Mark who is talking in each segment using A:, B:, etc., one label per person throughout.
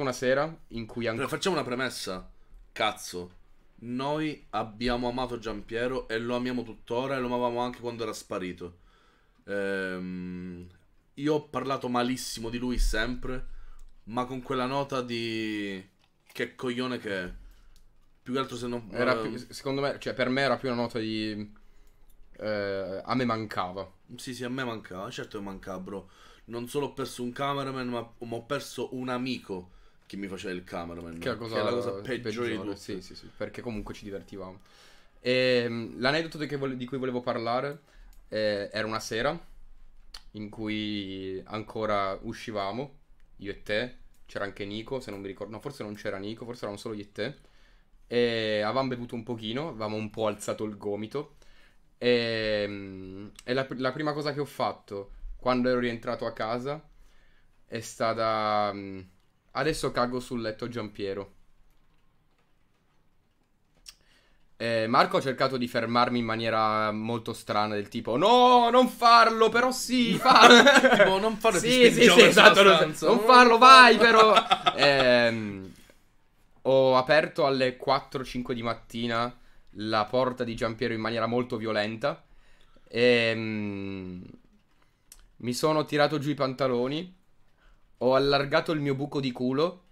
A: una sera in cui ancora... Facciamo una premessa. Cazzo. Noi abbiamo amato Giampiero e lo amiamo tuttora e lo amavamo anche quando era sparito. Ehm, io ho parlato malissimo di lui sempre, ma con quella nota di... Che coglione che è. Più che altro se non... Era più, ehm, secondo me, cioè per me era più una nota di... Eh, a me mancava. Sì, sì, a me mancava. Certo che mancava, bro. Non solo ho perso un cameraman, ma ho perso un amico che mi faceva il cameraman. Che, cosa, che è la cosa peggiore, peggiore di tutte.
B: Sì, sì, sì, perché comunque ci divertivamo. E, ehm, l'aneddoto di, vo- di, cui volevo parlare eh, era una sera in cui ancora uscivamo, io e te, c'era anche Nico, se non mi ricordo, no forse non c'era Nico, forse erano solo io e te, e avevamo bevuto un pochino, avevamo un po' alzato il gomito, e, ehm, e la, la prima cosa che ho fatto quando ero rientrato a casa è stata mm, Adesso cago sul letto Giampiero. Eh, Marco ha cercato di fermarmi in maniera molto strana, del tipo No, non farlo, però sì, farlo Tipo, non farlo, sì, sì, sì, esatto, non, non farlo, vai, però eh, Ho aperto alle 4-5 di mattina la porta di Giampiero in maniera molto violenta e, mm, Mi sono tirato giù i pantaloni ho allargato il mio buco di culo.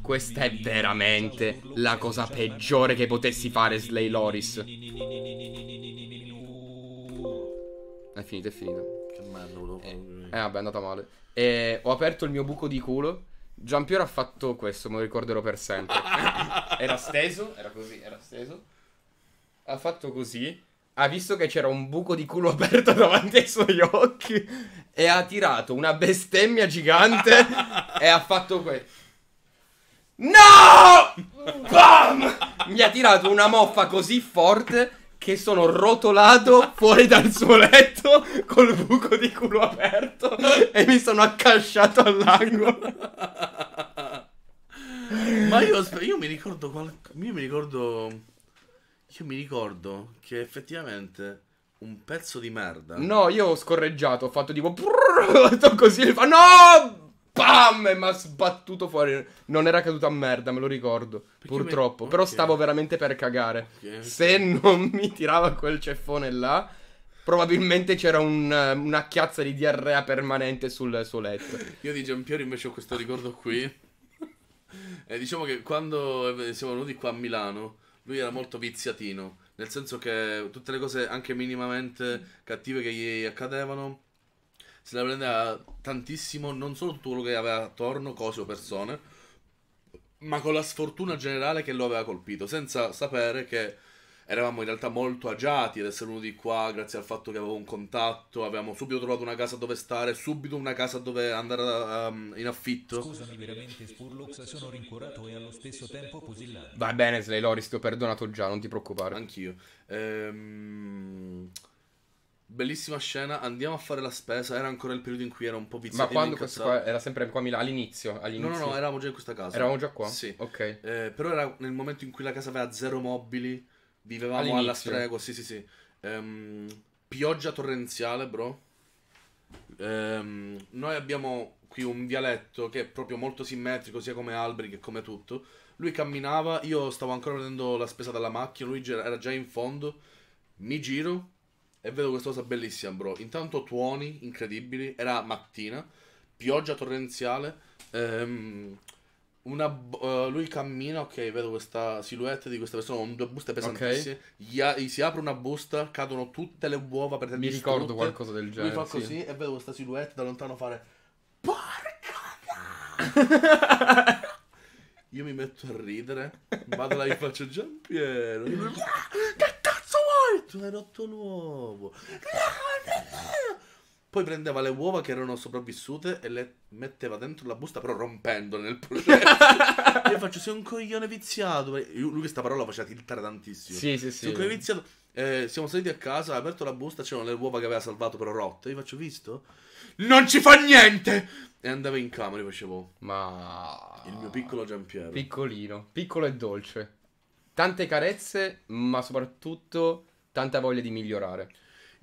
B: Questa è veramente la cosa peggiore che potessi fare, Slay Loris. È
A: finito, è finito. Che merda, eh, eh,
B: vabbè, è andata male. E ho aperto il mio buco di culo. Giampiero ha fatto questo, me lo ricorderò per sempre. era steso, era così, era steso. Ha fatto così ha visto che c'era un buco di culo aperto davanti ai suoi occhi e ha tirato una bestemmia gigante e ha fatto questo. No! Bam! Mi ha tirato una moffa così forte che sono rotolato fuori dal suo letto col buco di culo aperto e mi sono accasciato all'angolo.
A: Ma io, io mi ricordo qual... io mi ricordo io mi ricordo che effettivamente un pezzo di merda. No,
B: io ho scorreggiato, ho fatto tipo. Prrr, così e fa. No! Bam! E mi ha sbattuto fuori. Non era caduto a merda, me lo ricordo. Perché purtroppo. Me... Okay. Però stavo veramente per cagare. Okay. Se non mi tirava quel ceffone là. Probabilmente c'era un, una chiazza di diarrea permanente sul
A: suo letto. Io di Giampiero invece ho questo ricordo qui. e eh, diciamo che quando siamo venuti qua a Milano lui era molto viziatino, nel senso che tutte le cose anche minimamente cattive che gli accadevano se la prendeva tantissimo, non solo tutto quello che aveva attorno, cose o persone, ma con la sfortuna generale che lo aveva colpito, senza sapere che eravamo in realtà molto agiati ad essere venuti qua grazie al fatto che avevo un contatto, avevamo subito trovato una casa dove stare, subito una casa dove andare um, in affitto. Scusami
B: veramente Spurlux, sono rincuorato e allo stesso tempo pusillato.
A: Va bene Slay Loris, ti ho perdonato già, non ti preoccupare. Anch'io. Ehm... Bellissima scena, andiamo a fare la spesa, era ancora il periodo in cui era un po' viziato. Ma quando questo qua era sempre qua a Milano, all'inizio, all'inizio, No, no, no, eravamo già in questa casa. Eravamo già qua? Sì. Ok. Eh, però era nel momento in cui la casa aveva zero mobili, Vivevamo All'inizio. alla stregua, sì, sì, sì. Ehm, pioggia torrenziale, bro. Ehm, noi abbiamo qui un vialetto che è proprio molto simmetrico, sia come alberi che come tutto. Lui camminava, io stavo ancora prendendo la spesa dalla macchina, lui era già in fondo. Mi giro e vedo questa cosa bellissima, bro. Intanto tuoni incredibili, era mattina, pioggia torrenziale. Ehm, una, uh, lui cammina, ok, vedo questa silhouette di questa persona con due buste pesantissime. Okay. Gli, si apre una busta, cadono tutte le uova per Mi distrutte. ricordo qualcosa del genere. Lui fa così sì. e vedo questa silhouette da lontano fare. Porca! Io mi metto a ridere, vado là e faccio Giampiero. che cazzo vuoi? Tu hai rotto l'uovo. Poi prendeva le uova che erano sopravvissute e le metteva dentro la busta, però rompendole nel processo. io faccio, sei un coglione viziato. Io, lui questa parola faceva tiltare tantissimo. Sì, sì, sì. Sei un coglione viziato. Eh, siamo saliti a casa, ha aperto la busta, c'erano le uova che aveva salvato però rotte. Io faccio, visto? Non ci fa niente! E andavo in camera e facevo... Ma... Il mio piccolo Giampiero. Piccolino.
B: Piccolo e dolce. Tante carezze, ma soprattutto tanta voglia di
A: migliorare.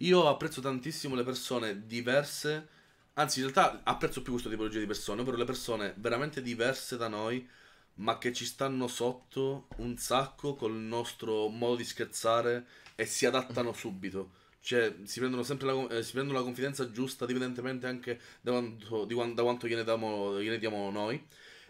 A: Io apprezzo tantissimo le persone diverse, anzi in realtà apprezzo più questo tipologia di persone, ovvero le persone veramente diverse da noi, ma che ci stanno sotto un sacco col nostro modo di scherzare e si adattano subito. Cioè, si prendono sempre la, eh, si prendono la confidenza giusta, dipendentemente anche da quanto, di, da quanto gliene, damo, gliene diamo noi.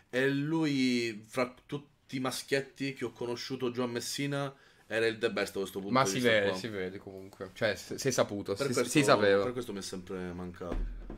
A: E lui, fra tutti i maschietti che ho conosciuto giù a Messina, era il the best a questo punto. Ma si vede, qua. si vede comunque. Cioè, si è saputo, per si, questo, si sapeva. Per questo mi è sempre mancato.